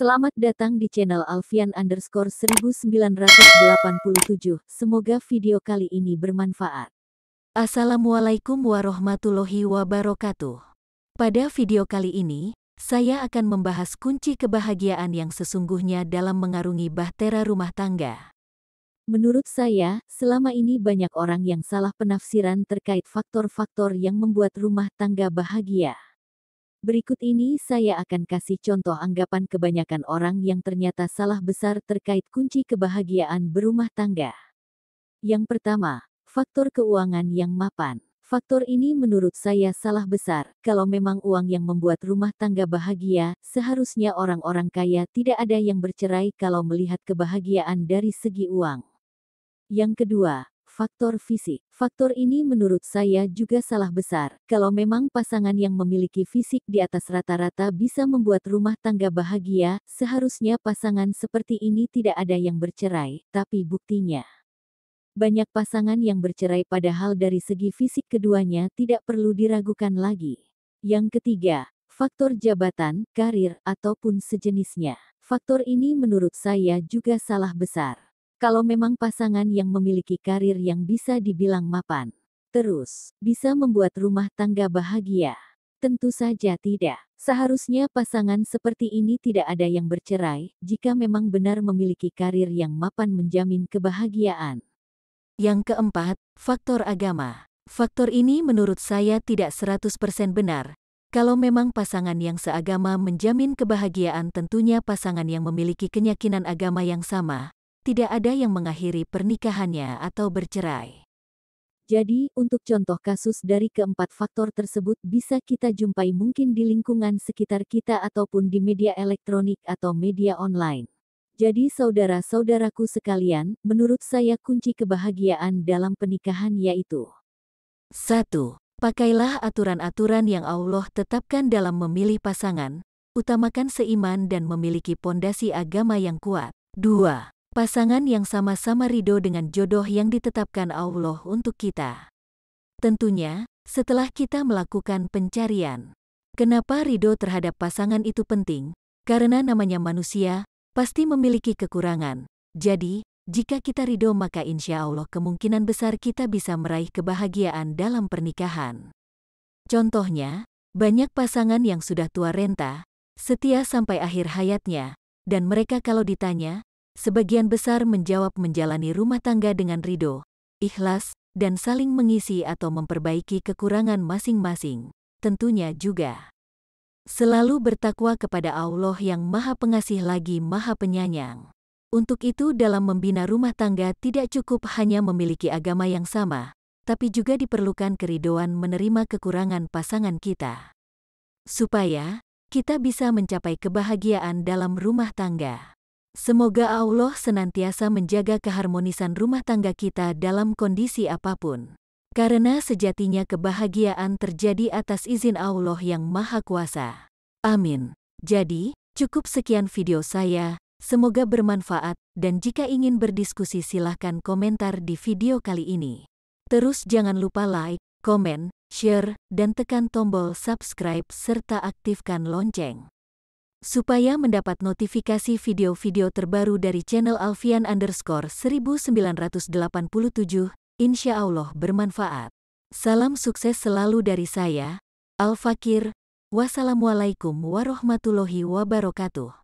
Selamat datang di channel Alfian underscore 1987. Semoga video kali ini bermanfaat. Assalamualaikum warahmatullahi wabarakatuh. Pada video kali ini, saya akan membahas kunci kebahagiaan yang sesungguhnya dalam mengarungi bahtera rumah tangga. Menurut saya, selama ini banyak orang yang salah penafsiran terkait faktor-faktor yang membuat rumah tangga bahagia. Berikut ini saya akan kasih contoh anggapan kebanyakan orang yang ternyata salah besar terkait kunci kebahagiaan berumah tangga. Yang pertama, faktor keuangan yang mapan. Faktor ini menurut saya salah besar. Kalau memang uang yang membuat rumah tangga bahagia, seharusnya orang-orang kaya tidak ada yang bercerai kalau melihat kebahagiaan dari segi uang. Yang kedua, faktor fisik. Faktor ini menurut saya juga salah besar. Kalau memang pasangan yang memiliki fisik di atas rata-rata bisa membuat rumah tangga bahagia, seharusnya pasangan seperti ini tidak ada yang bercerai, tapi buktinya. Banyak pasangan yang bercerai padahal dari segi fisik keduanya tidak perlu diragukan lagi. Yang ketiga, faktor jabatan, karir, ataupun sejenisnya. Faktor ini menurut saya juga salah besar. Kalau memang pasangan yang memiliki karir yang bisa dibilang mapan, terus bisa membuat rumah tangga bahagia. Tentu saja tidak. Seharusnya pasangan seperti ini tidak ada yang bercerai jika memang benar memiliki karir yang mapan menjamin kebahagiaan. Yang keempat, faktor agama. Faktor ini menurut saya tidak 100% benar, kalau memang pasangan yang seagama menjamin kebahagiaan tentunya pasangan yang memiliki keyakinan agama yang sama, tidak ada yang mengakhiri pernikahannya atau bercerai. Jadi, untuk contoh kasus dari keempat faktor tersebut bisa kita jumpai mungkin di lingkungan sekitar kita ataupun di media elektronik atau media online. Jadi saudara-saudaraku sekalian, menurut saya kunci kebahagiaan dalam pernikahan yaitu 1. Pakailah aturan-aturan yang Allah tetapkan dalam memilih pasangan, utamakan seiman dan memiliki pondasi agama yang kuat. 2. Pasangan yang sama-sama ridho dengan jodoh yang ditetapkan Allah untuk kita. Tentunya, setelah kita melakukan pencarian. Kenapa ridho terhadap pasangan itu penting? Karena namanya manusia, pasti memiliki kekurangan. Jadi, jika kita ridho maka insya Allah kemungkinan besar kita bisa meraih kebahagiaan dalam pernikahan. Contohnya, banyak pasangan yang sudah tua renta, setia sampai akhir hayatnya, dan mereka kalau ditanya, sebagian besar menjawab menjalani rumah tangga dengan ridho, ikhlas, dan saling mengisi atau memperbaiki kekurangan masing-masing. Tentunya juga selalu bertakwa kepada Allah yang Maha Pengasih lagi Maha Penyayang. Untuk itu dalam membina rumah tangga tidak cukup hanya memiliki agama yang sama, tapi juga diperlukan keridoan menerima kekurangan pasangan kita. Supaya, kita bisa mencapai kebahagiaan dalam rumah tangga. Semoga Allah senantiasa menjaga keharmonisan rumah tangga kita dalam kondisi apapun. Karena sejatinya kebahagiaan terjadi atas izin Allah yang Maha Kuasa. Amin. Jadi, cukup sekian video saya. Semoga bermanfaat, dan jika ingin berdiskusi silahkan komentar di video kali ini. Terus jangan lupa like, komen, share, dan tekan tombol subscribe serta aktifkan lonceng supaya mendapat notifikasi video-video terbaru dari channel Alfian underscore 1987, insya Allah bermanfaat. Salam sukses selalu dari saya, Al-Fakir. Wassalamualaikum warahmatullahi wabarakatuh.